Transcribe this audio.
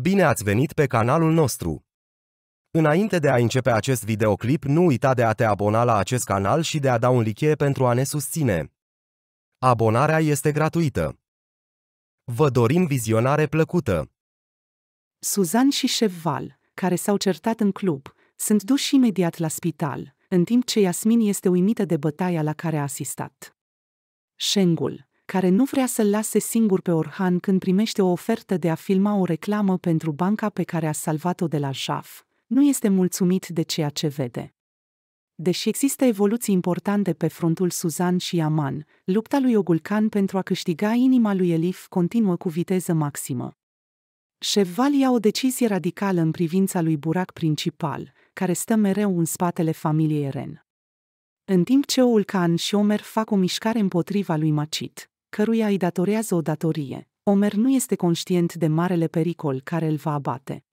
Bine ați venit pe canalul nostru! Înainte de a începe acest videoclip, nu uita de a te abona la acest canal și de a da un like pentru a ne susține. Abonarea este gratuită. Vă dorim vizionare plăcută! Suzan și Șevval, care s-au certat în club, sunt duși imediat la spital, în timp ce Yasmin este uimită de bătaia la care a asistat. Șengul, care nu vrea să-l lase singur pe Orhan când primește o ofertă de a filma o reclamă pentru banca pe care a salvat-o de la Jaf, Nu este mulțumit de ceea ce vede. Deși există evoluții importante pe frontul Suzan și Aman, lupta lui Ogulcan pentru a câștiga inima lui Elif continuă cu viteză maximă. Cheval ia o decizie radicală în privința lui Burac principal, care stă mereu în spatele familiei Ren. În timp ce Olcan și Omer fac o mișcare împotriva lui Macit căruia îi datorează o datorie, Omer nu este conștient de marele pericol care îl va abate.